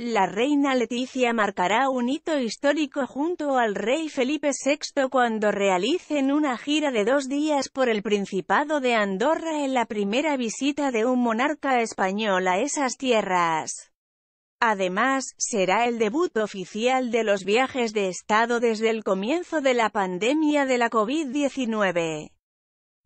La reina Leticia marcará un hito histórico junto al rey Felipe VI cuando realicen una gira de dos días por el Principado de Andorra en la primera visita de un monarca español a esas tierras. Además, será el debut oficial de los viajes de Estado desde el comienzo de la pandemia de la COVID-19.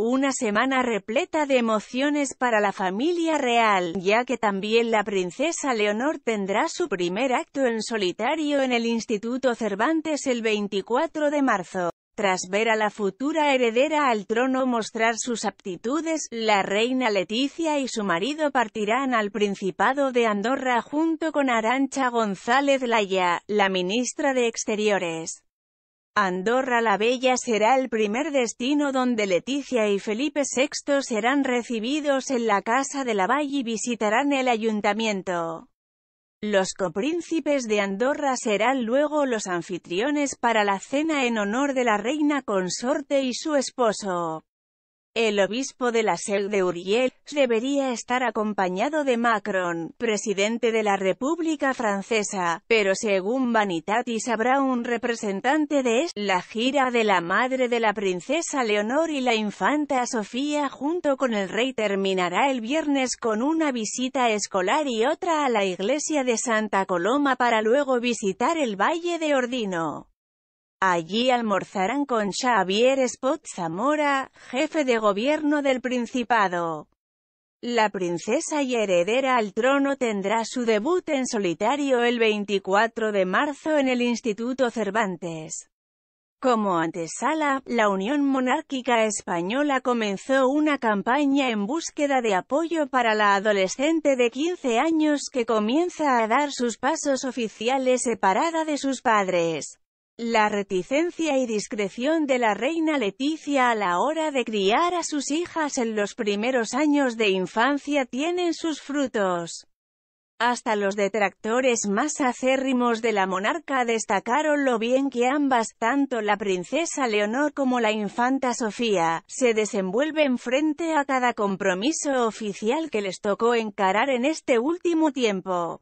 Una semana repleta de emociones para la familia real, ya que también la princesa Leonor tendrá su primer acto en solitario en el Instituto Cervantes el 24 de marzo. Tras ver a la futura heredera al trono mostrar sus aptitudes, la reina Leticia y su marido partirán al Principado de Andorra junto con Arancha González Laya, la ministra de Exteriores. Andorra la Bella será el primer destino donde Leticia y Felipe VI serán recibidos en la Casa de la Valle y visitarán el ayuntamiento. Los copríncipes de Andorra serán luego los anfitriones para la cena en honor de la reina consorte y su esposo. El obispo de la Seu de Uriel, debería estar acompañado de Macron, presidente de la República Francesa, pero según Vanitatis habrá un representante de es, la gira de la madre de la princesa Leonor y la infanta Sofía junto con el rey terminará el viernes con una visita escolar y otra a la iglesia de Santa Coloma para luego visitar el Valle de Ordino. Allí almorzarán con Xavier Spot Zamora, jefe de gobierno del Principado. La princesa y heredera al trono tendrá su debut en solitario el 24 de marzo en el Instituto Cervantes. Como antesala, la Unión Monárquica Española comenzó una campaña en búsqueda de apoyo para la adolescente de 15 años que comienza a dar sus pasos oficiales separada de sus padres. La reticencia y discreción de la reina Leticia a la hora de criar a sus hijas en los primeros años de infancia tienen sus frutos. Hasta los detractores más acérrimos de la monarca destacaron lo bien que ambas, tanto la princesa Leonor como la infanta Sofía, se desenvuelven frente a cada compromiso oficial que les tocó encarar en este último tiempo.